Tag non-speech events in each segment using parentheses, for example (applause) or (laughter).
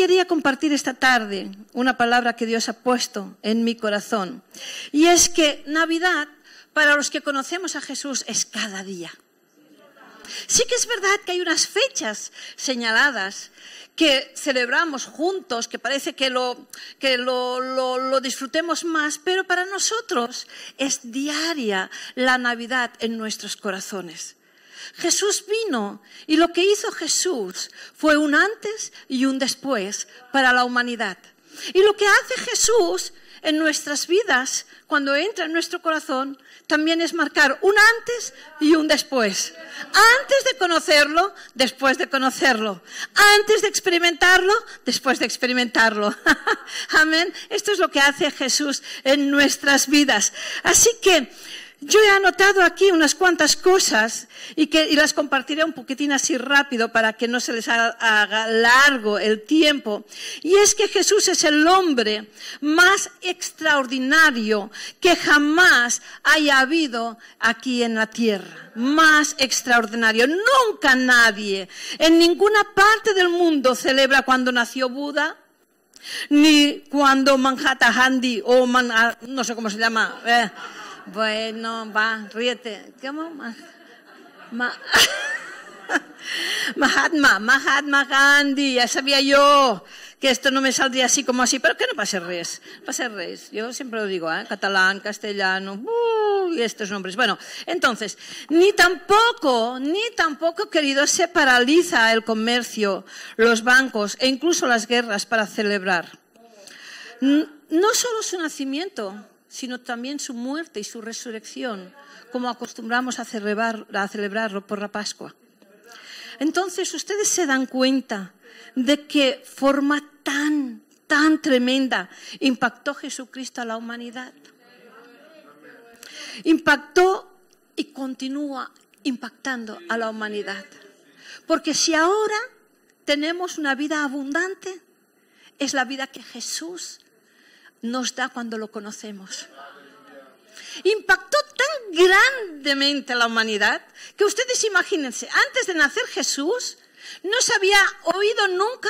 quería compartir esta tarde una palabra que Dios ha puesto en mi corazón. Y es que Navidad, para los que conocemos a Jesús, es cada día. Sí que es verdad que hay unas fechas señaladas que celebramos juntos, que parece que lo, que lo disfrutemos más, pero para nosotros es diaria la Navidad en nuestros corazones. Jesús vino y lo que hizo Jesús fue un antes y un después para la humanidad. Y lo que hace Jesús en nuestras vidas, cuando entra en nuestro corazón, también es marcar un antes y un después. Antes de conocerlo, después de conocerlo. Antes de experimentarlo, después de experimentarlo. (laughs) Amén. Esto es lo que hace Jesús en nuestras vidas. Así que yo he anotado aquí unas cuantas cosas y, que, las compartiré un poquitín así rápido para que no se les haga, largo el tiempo. Y es que Jesús es el hombre más extraordinario que jamás haya habido aquí en la tierra. Más extraordinario. Nunca nadie en ninguna parte del mundo celebra cuando nació Buda, ni cuando Manhattan Handy o Man, ah, no sé cómo se llama. Eh, bueno, va, ríete. (laughs) Mahatma, Mahatma Gandhi, ya sabía yo que esto no me saldría así como así, pero que no pase res, ser res. Yo siempre lo digo, ¿eh? catalán, castellano, uh, y estos nombres. Bueno, entonces, ni tampoco, ni tampoco, querido, se paraliza el comercio, los bancos e incluso las guerras para celebrar. No solo su nacimiento, sino también su muerte y su resurrección, como acostumbramos a, celebrar, celebrarlo por la Pascua. Entonces ustedes se dan cuenta de qué forma tan, tan tremenda impactó Jesucristo a la humanidad. Impactó y continúa impactando a la humanidad. Porque si ahora tenemos una vida abundante, es la vida que Jesús nos da cuando lo conocemos. Impactó tan grandemente la humanidad que ustedes imagínense, antes de nacer Jesús, no se había oído nunca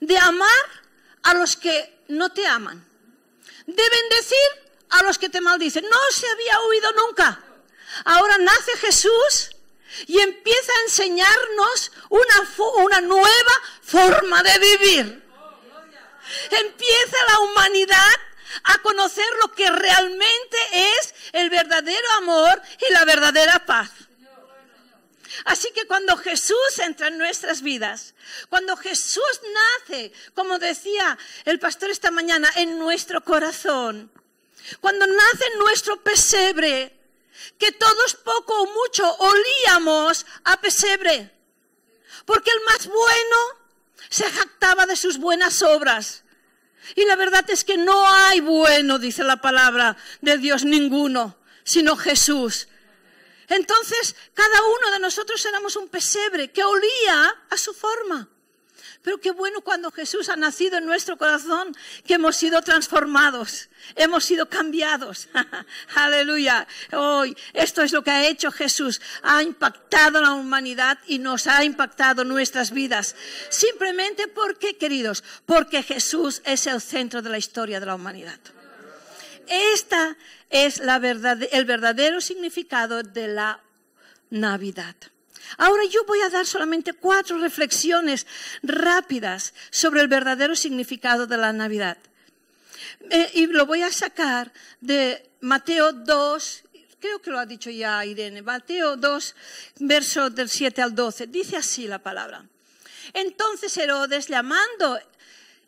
de amar a los que no te aman, de bendecir a los que te maldicen. No se había oído nunca. Ahora nace Jesús y empieza a enseñarnos una, una nueva forma de vivir. Empieza la humanidad a conocer lo que realmente es el verdadero amor y la verdadera paz. Así que cuando Jesús entra en nuestras vidas, cuando Jesús nace, como decía el pastor esta mañana, en nuestro corazón, cuando nace nuestro pesebre, que todos poco o mucho olíamos a pesebre, porque el más bueno se jactaba de sus buenas obras, y la verdad es que no hay bueno, dice la palabra de Dios ninguno, sino Jesús. Entonces, cada uno de nosotros éramos un pesebre que olía a su forma. Pero qué bueno cuando Jesús ha nacido en nuestro corazón, que hemos sido transformados, hemos sido cambiados. (laughs) Aleluya. Hoy, esto es lo que ha hecho Jesús. Ha impactado la humanidad y nos ha impactado nuestras vidas. Simplemente porque, queridos, porque Jesús es el centro de la historia de la humanidad. Esta es la verdad, el verdadero significado de la Navidad. Ahora yo voy a dar solamente cuatro reflexiones rápidas sobre el verdadero significado de la Navidad. Eh, y lo voy a sacar de Mateo 2, creo que lo ha dicho ya Irene, Mateo 2, versos del 7 al 12. Dice así la palabra. Entonces Herodes, llamando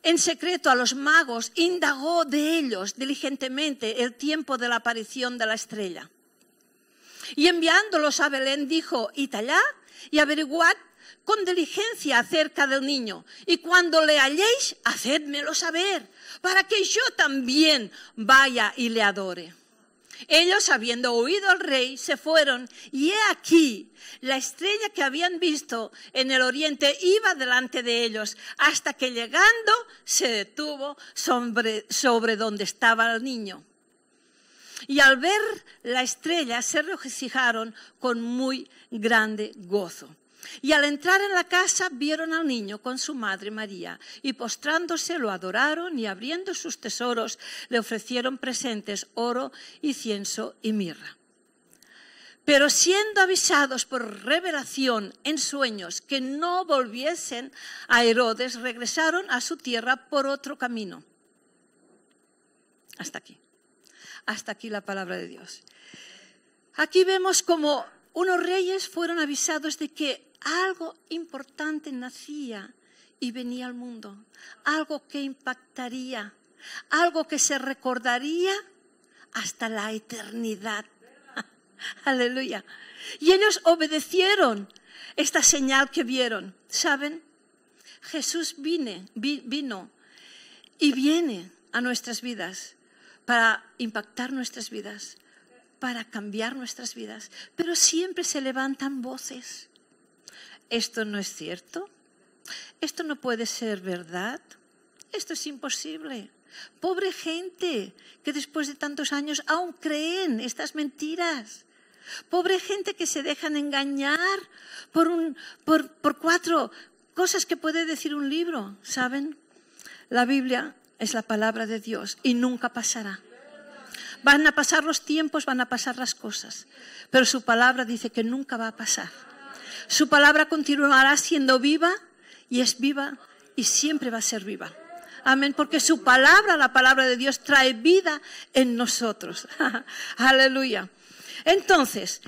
en secreto a los magos, indagó de ellos diligentemente el tiempo de la aparición de la estrella. Y enviándolos a Belén dijo, y y averiguad con diligencia acerca del niño, y cuando le halléis, hacedmelo saber, para que yo también vaya y le adore. Ellos, habiendo oído al rey, se fueron, y he aquí, la estrella que habían visto en el oriente iba delante de ellos, hasta que llegando se detuvo sobre donde estaba el niño y al ver la estrella se regocijaron con muy grande gozo. Y al entrar en la casa vieron al niño con su madre María, y postrándose lo adoraron y abriendo sus tesoros le ofrecieron presentes oro, y cienso y mirra. Pero siendo avisados por revelación en sueños que no volviesen a Herodes, regresaron a su tierra por otro camino. Hasta aquí. Hasta aquí la palabra de Dios. Aquí vemos como unos reyes fueron avisados de que algo importante nacía y venía al mundo, algo que impactaría, algo que se recordaría hasta la eternidad. (laughs) Aleluya. Y ellos obedecieron esta señal que vieron. ¿Saben? Jesús vine, vino y viene a nuestras vidas para impactar nuestras vidas, para cambiar nuestras vidas. Pero siempre se levantan voces. Esto no es cierto. Esto no puede ser verdad. Esto es imposible. Pobre gente que después de tantos años aún creen estas mentiras. Pobre gente que se dejan engañar por, un, por cuatro cosas que puede decir un libro, ¿saben? La Biblia es la palabra de Dios y nunca pasará. Van a pasar los tiempos, van a pasar las cosas, pero su palabra dice que nunca va a pasar. Su palabra continuará siendo viva y es viva y siempre va a ser viva. Amén, porque su palabra, la palabra de Dios, trae vida en nosotros. (laughs) Aleluya. Entonces,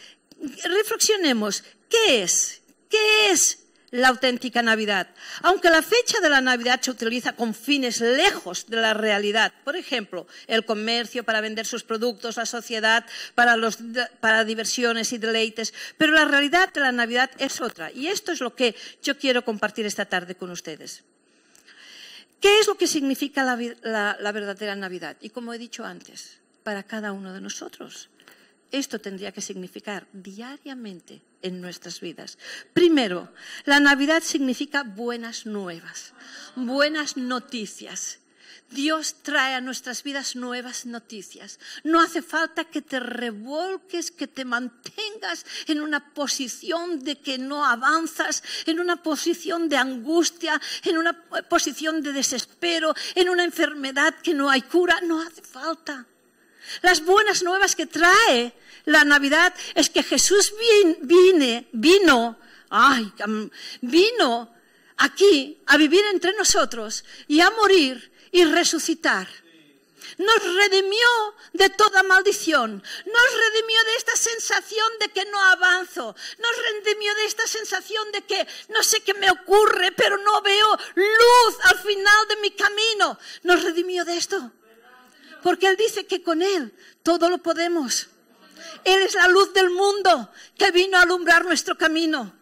reflexionemos, ¿qué es? ¿Qué es la auténtica Navidad, aunque la fecha de la Navidad se utiliza con fines lejos de la realidad. Por ejemplo, el comercio para vender sus productos, la sociedad para, diversiones y deleites, pero la realidad de la Navidad es otra y esto es lo que yo quiero compartir esta tarde con ustedes. ¿Qué es lo que significa la verdadera Navidad? Y como he dicho antes, para cada uno de nosotros esto tendría que significar diariamente en nuestras vidas. Primero, la Navidad significa buenas nuevas, buenas noticias. Dios trae a nuestras vidas nuevas noticias. No hace falta que te revolques, que te mantengas en una posición de que no avanzas, en una posición de angustia, en una posición de desespero, en una enfermedad que no hay cura. No hace falta. Las buenas nuevas que trae la Navidad es que Jesús vino, vino aquí a vivir entre nosotros y a morir y resucitar. Nos redimió de toda maldición, nos redimió de esta sensación de que no avanzo, nos redimió de esta sensación de que no sé qué me ocurre, pero no veo luz al final de mi camino. Nos redimió de esto. Porque Él dice que con Él todo lo podemos. Él es la luz del mundo que vino a alumbrar nuestro camino.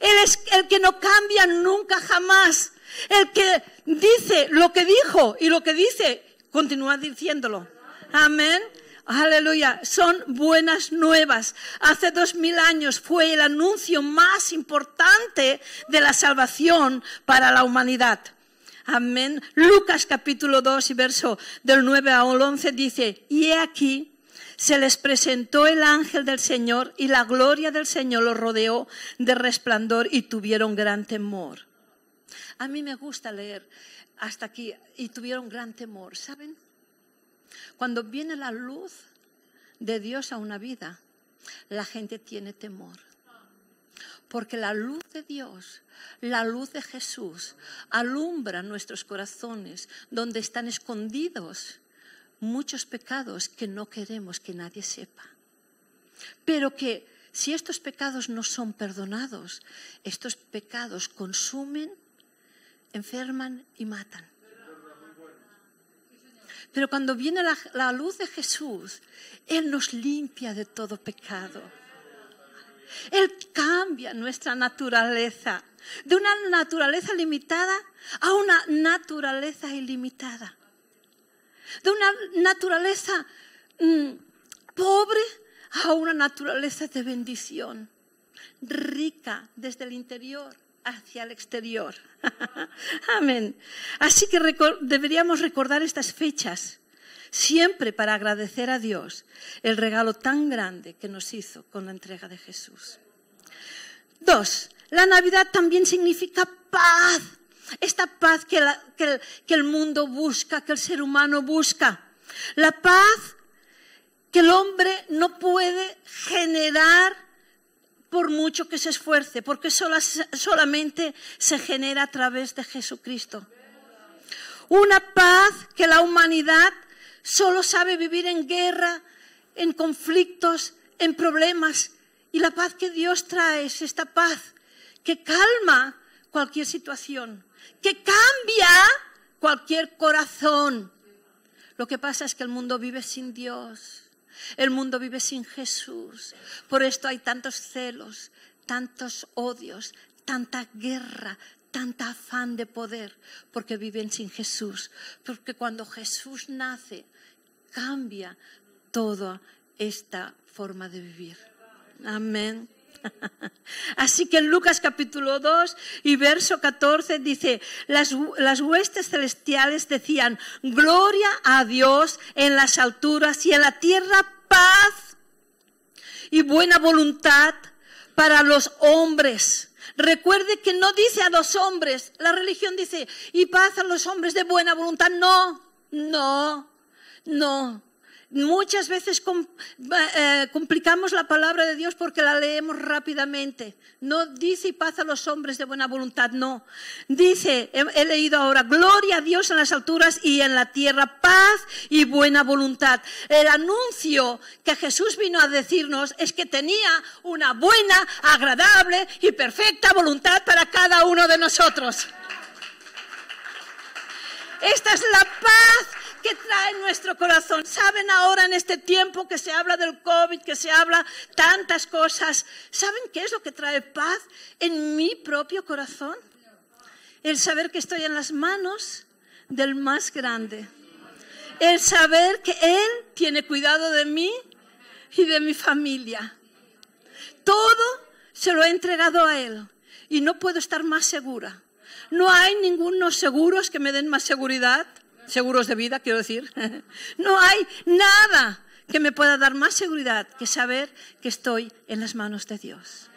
Él es el que no cambia nunca jamás. El que dice lo que dijo y lo que dice continúa diciéndolo. Amén. Aleluya, son buenas nuevas. Hace dos mil años fue el anuncio más importante de la salvación para la humanidad. Amén. Lucas capítulo 2 y verso del 9 al 11 dice, y he aquí, se les presentó el ángel del Señor y la gloria del Señor los rodeó de resplandor y tuvieron gran temor. A mí me gusta leer hasta aquí y tuvieron gran temor, ¿saben? Cuando viene la luz de Dios a una vida, la gente tiene temor porque la luz de Dios, la luz de Jesús, alumbra nuestros corazones donde están escondidos muchos pecados que no queremos que nadie sepa. Pero que si estos pecados no son perdonados, estos pecados consumen, enferman y matan. Pero cuando viene la, luz de Jesús, Él nos limpia de todo pecado. Él cambia nuestra naturaleza de una naturaleza limitada a una naturaleza ilimitada. De una naturaleza mm, pobre a una naturaleza de bendición, rica desde el interior hacia el exterior. (laughs) Amén. Así que deberíamos recordar estas fechas siempre para agradecer a Dios el regalo tan grande que nos hizo con la entrega de Jesús. Dos, la Navidad también significa paz, esta paz que, el, mundo busca, que el ser humano busca. La paz que el hombre no puede generar por mucho que se esfuerce, porque solamente se genera a través de Jesucristo. Una paz que la humanidad solo sabe vivir en guerra, en conflictos, en problemas. Y la paz que Dios trae es esta paz que calma cualquier situación, que cambia cualquier corazón. Lo que pasa es que el mundo vive sin Dios, el mundo vive sin Jesús. Por esto hay tantos celos, tantos odios, tanta guerra, tanta afán de poder, porque viven sin Jesús. Porque cuando Jesús nace, cambia toda esta forma de vivir. Amén. (laughs) Así que en Lucas capítulo 2 y verso 14 dice, las, huestes celestiales decían, gloria a Dios en las alturas y en la tierra paz y buena voluntad para los hombres. Recuerde que no dice a los hombres, la religión dice, y paz a los hombres de buena voluntad. No, no, no, Muchas veces eh, complicamos la palabra de Dios porque la leemos rápidamente. No dice paz a los hombres de buena voluntad, no. Dice, he, leído ahora, gloria a Dios en las alturas y en la tierra, paz y buena voluntad. El anuncio que Jesús vino a decirnos es que tenía una buena, agradable y perfecta voluntad para cada uno de nosotros. Esta es la paz ¿Qué trae nuestro corazón. Saben ahora en este tiempo que se habla del COVID, que se habla tantas cosas, ¿saben qué es lo que trae paz en mi propio corazón? El saber que estoy en las manos del más grande. El saber que Él tiene cuidado de mí y de mi familia. Todo se lo he entregado a Él y no puedo estar más segura. No hay ningunos seguros que me den más seguridad seguros de vida, quiero decir. (laughs) No hay nada que me pueda dar más seguridad que saber que estoy en las manos de Dios.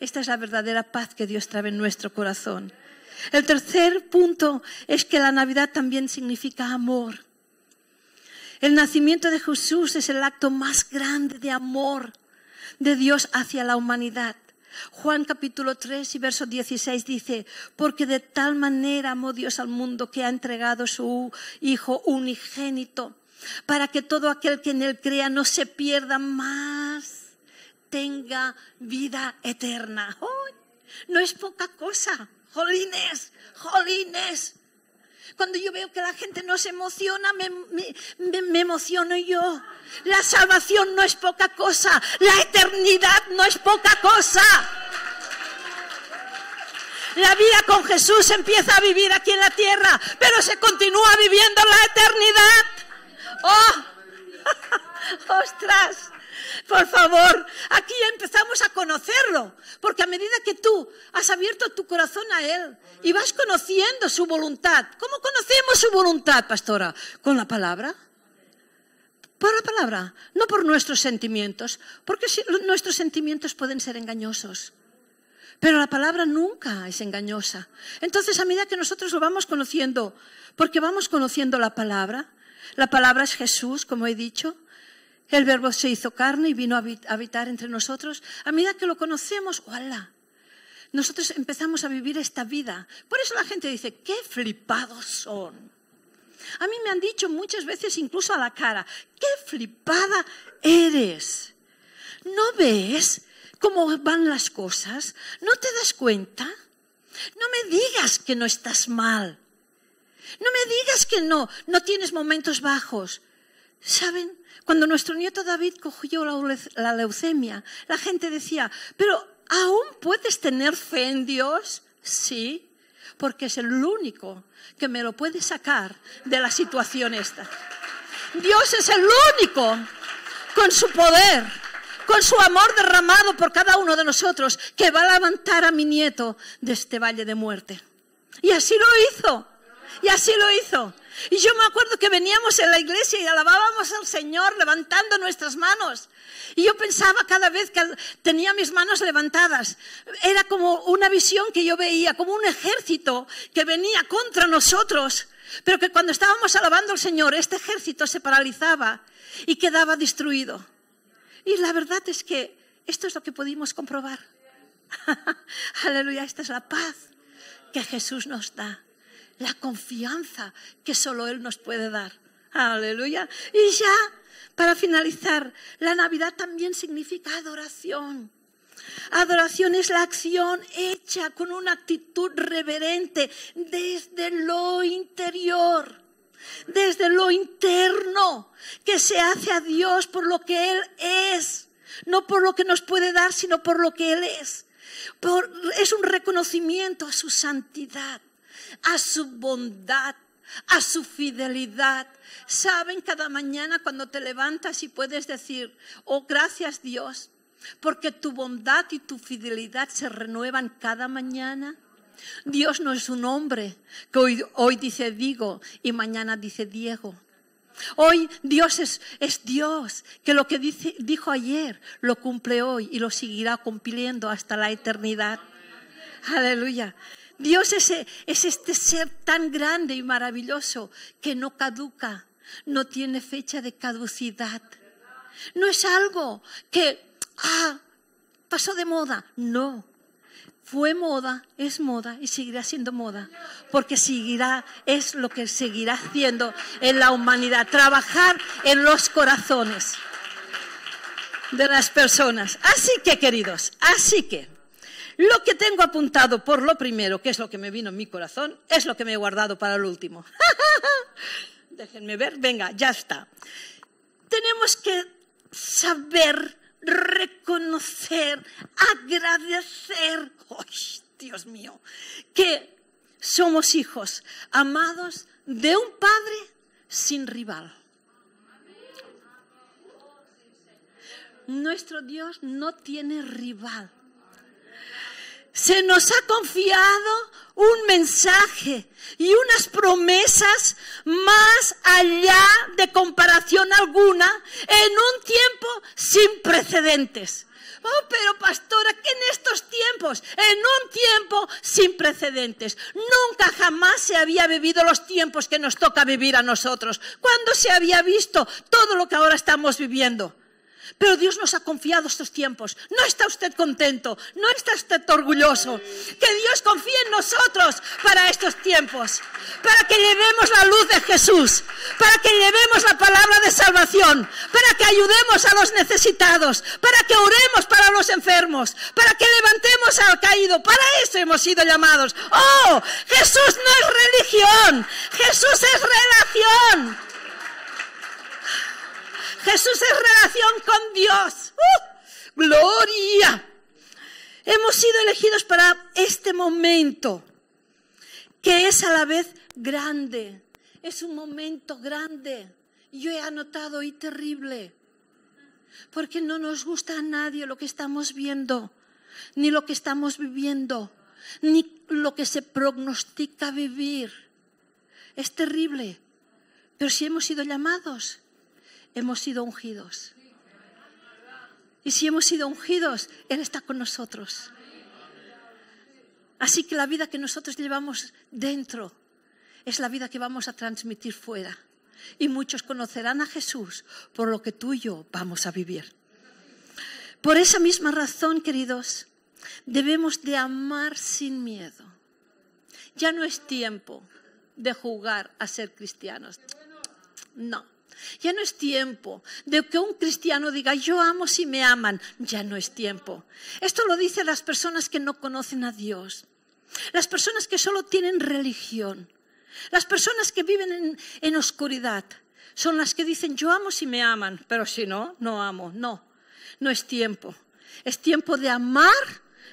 Esta es la verdadera paz que Dios trae en nuestro corazón. El tercer punto es que la Navidad también significa amor. El nacimiento de Jesús es el acto más grande de amor de Dios hacia la humanidad. Juan capítulo tres y verso 16 dice, porque de tal manera amó Dios al mundo que ha entregado su Hijo unigénito, para que todo aquel que en él crea no se pierda más, tenga vida eterna. hoy No es poca cosa, jolines, jolines. Cuando yo veo que la gente no se emociona, me, emociono yo. La salvación no es poca cosa, la eternidad no es poca cosa. La vida con Jesús empieza a vivir aquí en la tierra, pero se continúa viviendo la eternidad. ¡Oh! (laughs) ¡Ostras! por favor, aquí empezamos a conocerlo, porque a medida que tú has abierto tu corazón a Él y vas conociendo su voluntad, ¿cómo conocemos su voluntad, pastora? Con la palabra. Por la palabra, no por nuestros sentimientos, porque nuestros sentimientos pueden ser engañosos. Pero la palabra nunca es engañosa. Entonces, a medida que nosotros lo vamos conociendo, porque vamos conociendo la palabra, la palabra es Jesús, como he dicho, el verbo se hizo carne y vino a habitar entre nosotros. A medida que lo conocemos, ¡hola! Nosotros empezamos a vivir esta vida. Por eso la gente dice, qué flipados son. A mí me han dicho muchas veces, incluso a la cara, qué flipada eres. ¿No ves cómo van las cosas? ¿No te das cuenta? No me digas que no estás mal. No me digas que no, no tienes momentos bajos. ¿Saben? Cuando nuestro nieto David cogió la leucemia, la gente decía, pero ¿aún puedes tener fe en Dios? Sí, porque es el único que me lo puede sacar de la situación esta. Dios es el único con su poder, con su amor derramado por cada uno de nosotros, que va a levantar a mi nieto de este valle de muerte. Y así lo hizo, y así lo hizo. Y yo me acuerdo que veníamos en la iglesia y alabábamos al Señor levantando nuestras manos. Y yo pensaba cada vez que tenía mis manos levantadas, era como una visión que yo veía, como un ejército que venía contra nosotros, pero que cuando estábamos alabando al Señor, este ejército se paralizaba y quedaba destruido. Y la verdad es que esto es lo que pudimos comprobar. (laughs) Aleluya, esta es la paz que Jesús nos da la confianza que solo Él nos puede dar. Aleluya. Y ya, para finalizar, la Navidad también significa adoración. Adoración es la acción hecha con una actitud reverente desde lo interior, desde lo interno, que se hace a Dios por lo que Él es, no por lo que nos puede dar, sino por lo que Él es. Por, es un reconocimiento a su santidad, a su bondad, a su fidelidad. Saben cada mañana cuando te levantas y puedes decir, oh gracias Dios, porque tu bondad y tu fidelidad se renuevan cada mañana. Dios no es un hombre que hoy, dice digo y mañana dice Diego. Hoy Dios es, Dios, que lo que dijo ayer lo cumple hoy y lo seguirá cumpliendo hasta la eternidad. Aleluya. Dios es, este ser tan grande y maravilloso que no caduca, no tiene fecha de caducidad. No es algo que, ah, pasó de moda. No, fue moda, es moda y seguirá siendo moda, porque seguirá, es lo que seguirá haciendo en la humanidad, trabajar en los corazones de las personas. Así que, queridos, así que lo que tengo apuntado por lo primero, que es lo que me vino en mi corazón, es lo que me he guardado para el último. (laughs) Déjenme ver, venga, ya está. Tenemos que saber, reconocer, agradecer, ¡ay, Dios mío, que somos hijos amados de un Padre sin rival. Nuestro Dios no tiene rival se nos ha confiado un mensaje y unas promesas más allá de comparación alguna en un tiempo sin precedentes. Oh, pero pastora, que en estos tiempos, en un tiempo sin precedentes, nunca jamás se había vivido los tiempos que nos toca vivir a nosotros. ¿Cuándo se había visto todo lo que ahora estamos viviendo? Pero Dios nos ha confiado estos tiempos. No está usted contento, no está usted orgulloso. Que Dios confíe en nosotros para estos tiempos, para que llevemos la luz de Jesús, para que llevemos la palabra de salvación, para que ayudemos a los necesitados, para que oremos para los enfermos, para que levantemos al caído. Para eso hemos sido llamados. ¡Oh! Jesús no es religión, Jesús es relación. Jesús es relación con Dios. ¡Uh! ¡Gloria! Hemos sido elegidos para este momento, que es a la vez grande. Es un momento grande. Yo he anotado y terrible. Porque no nos gusta a nadie lo que estamos viendo, ni lo que estamos viviendo, ni lo que se prognostica vivir. Es terrible. Pero si hemos sido llamados, hemos sido ungidos. Y si hemos sido ungidos, Él está con nosotros. Así que la vida que nosotros llevamos dentro es la vida que vamos a transmitir fuera. Y muchos conocerán a Jesús por lo que tú y yo vamos a vivir. Por esa misma razón, queridos, debemos de amar sin miedo. Ya no es tiempo de jugar a ser cristianos. No. Ya no es tiempo de que un cristiano diga, yo amo si me aman. Ya no es tiempo. Esto lo dicen las personas que no conocen a Dios, las personas que solo tienen religión, las personas que viven en, oscuridad. Son las que dicen, yo amo si me aman, pero si no, no amo. No, no es tiempo. Es tiempo de amar,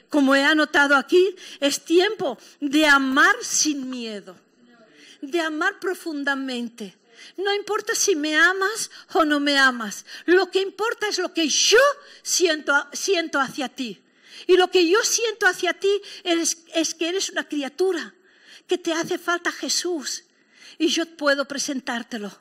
como he anotado aquí, es tiempo de amar sin miedo, de amar profundamente no importa si me amas o no me amas. Lo que importa es lo que yo siento, hacia ti. Y lo que yo siento hacia ti es, que eres una criatura, que te hace falta Jesús. Y yo puedo presentártelo.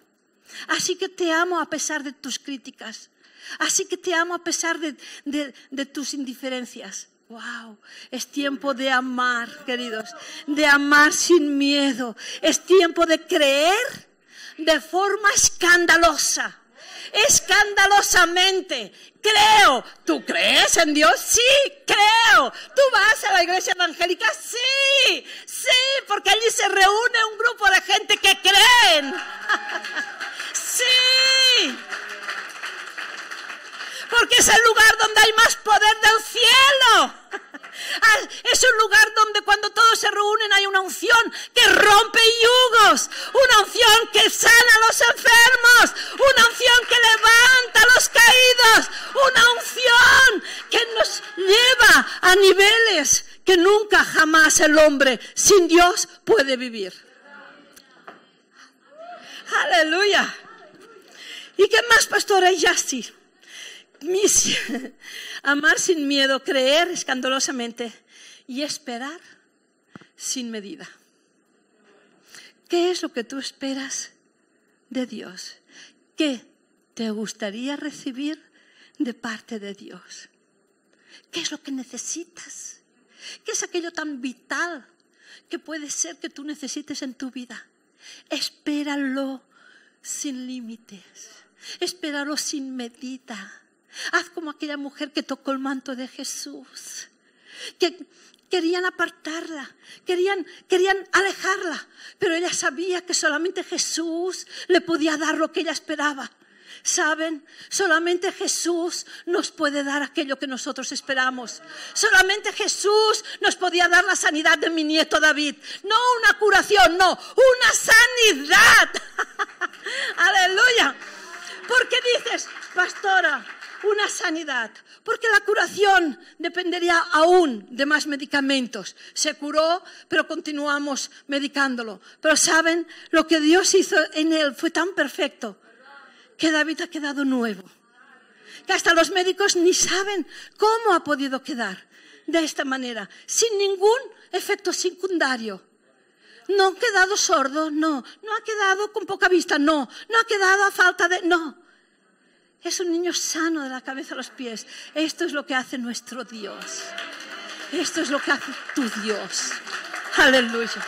Así que te amo a pesar de tus críticas. Así que te amo a pesar de, de tus indiferencias. Wow, es tiempo de amar, queridos, de amar sin miedo. Es tiempo de creer de forma escandalosa. Escandalosamente. Creo. ¿Tú crees en Dios? Sí, creo. ¿Tú vas a la iglesia evangélica? Sí, sí, porque allí se reúne un grupo de gente que creen. (laughs) sí. Porque es el lugar donde hay más poder del cielo. Ah, es un lugar donde cuando todos se reúnen hay una unción que rompe yugos, una unción que sana a los enfermos, una unción que levanta a los caídos, una unción que nos lleva a niveles que nunca jamás el hombre sin Dios puede vivir. Aleluya. ¿Y qué más, pastora? hay (laughs) amar sin miedo, creer escandalosamente y esperar sin medida. ¿Qué es lo que tú esperas de Dios? ¿Qué te gustaría recibir de parte de Dios? ¿Qué es lo que necesitas? ¿Qué es aquello tan vital que puede ser que tú necesites en tu vida? Espéralo sin límites, espéralo sin medida. Haz como aquella mujer que tocó el manto de Jesús, que querían apartarla, querían, querían alejarla, pero ella sabía que solamente Jesús le podía dar lo que ella esperaba. ¿Saben? Solamente Jesús nos puede dar aquello que nosotros esperamos. Solamente Jesús nos podía dar la sanidad de mi nieto David. No una curación, no, una sanidad. (laughs) Aleluya. Porque dices, pastora, una sanidad, porque la curación dependería aún de más medicamentos. Se curó, pero continuamos medicándolo. Pero saben, lo que Dios hizo en él fue tan perfecto que David ha quedado nuevo, que hasta los médicos ni saben cómo ha podido quedar de esta manera, sin ningún efecto secundario. No ha quedado sordo, no, no ha quedado con poca vista, no, no ha quedado a falta de, no, es un niño sano de la cabeza a los pies. Esto es lo que hace nuestro Dios. Esto es lo que hace tu Dios. Aleluya.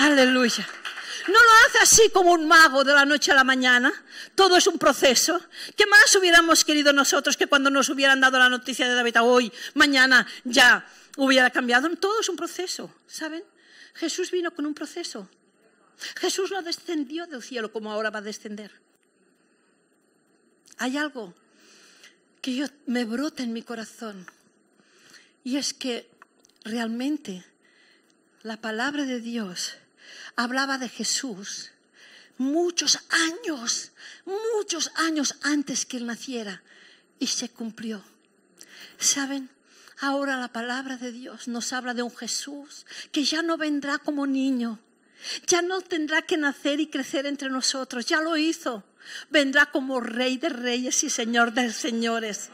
Aleluya. No lo hace así como un mago de la noche a la mañana. Todo es un proceso. ¿Qué más hubiéramos querido nosotros que cuando nos hubieran dado la noticia de David ah, hoy, mañana, ya hubiera cambiado? Todo es un proceso, ¿saben? Jesús vino con un proceso. Jesús no descendió del cielo como ahora va a descender hay algo que yo, me brota en mi corazón. Y es que realmente la palabra de Dios hablaba de Jesús muchos años, muchos años antes que él naciera y se cumplió. ¿Saben? Ahora la palabra de Dios nos habla de un Jesús que ya no vendrá como niño, ya no tendrá que nacer y crecer entre nosotros, ya lo hizo. Vendrá como rey de reyes y señor de señores.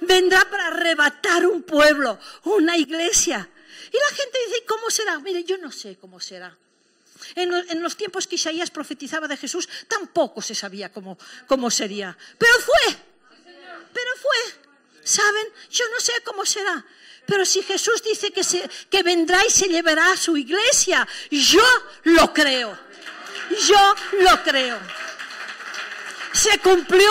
Vendrá para arrebatar un pueblo, una iglesia. Y la gente dice, ¿cómo será? Mire, yo no sé cómo será. En, los tiempos que Isaías profetizaba de Jesús, tampoco se sabía cómo, cómo sería. Pero fue, pero fue. ¿Saben? Yo no sé cómo será. Pero si Jesús dice que vendrá y se llevará a su iglesia, yo lo creo. Yo lo creo se cumplió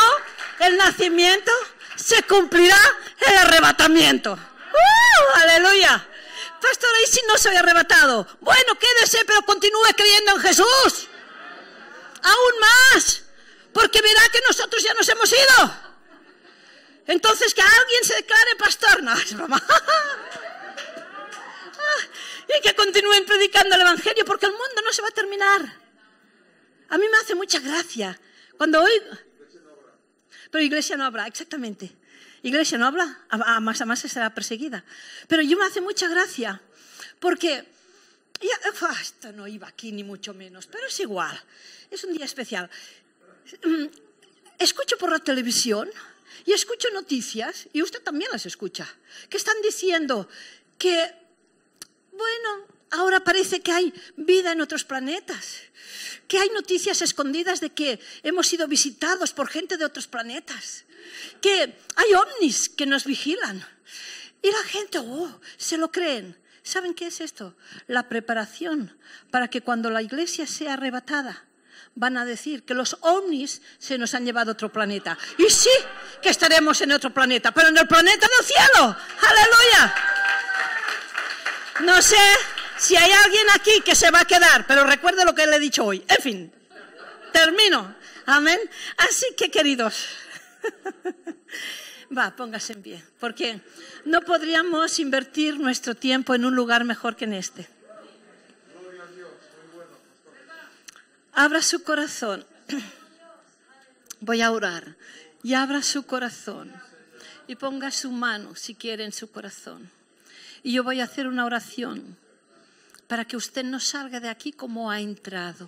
el nacimiento, se cumplirá el arrebatamiento. ¡Uh! ¡Aleluya! Pastor, ahí sí no soy arrebatado. Bueno, quédese, pero continúe creyendo en Jesús. Aún más, porque verá que nosotros ya nos hemos ido. Entonces, que alguien se declare pastor, no, es (laughs) ah, y que continúen predicando el Evangelio, porque el mundo no se va a terminar. A mí me hace mucha gracia cuando hoy... Pero iglesia no habla, exactamente. Iglesia no habla, a más a más será perseguida. Pero yo me hace mucha gracia, porque ya, esto no iba aquí ni mucho menos, pero es igual, es un día especial. Mm, escucho por la televisión y escucho noticias, y usted también las escucha, que están diciendo que, bueno, Ahora parece que hay vida en otros planetas, que hay noticias escondidas de que hemos sido visitados por gente de otros planetas, que hay ovnis que nos vigilan. Y la gente, oh, se lo creen. ¿Saben qué es esto? La preparación para que cuando la iglesia sea arrebatada, van a decir que los ovnis se nos han llevado a otro planeta. Y sí que estaremos en otro planeta, pero en el planeta del cielo. Aleluya. No sé si hay alguien aquí que se va a quedar, pero recuerde lo que le he dicho hoy. En fin, termino. Amén. Así que, queridos, (laughs) va, póngase en pie, porque no podríamos invertir nuestro tiempo en un lugar mejor que en este. Abra su corazón. (clears throat) Voy a orar. Y abra su corazón. Y ponga su mano, si quiere, en su corazón. Y yo voy a hacer una oración para que usted no salga de aquí como ha entrado.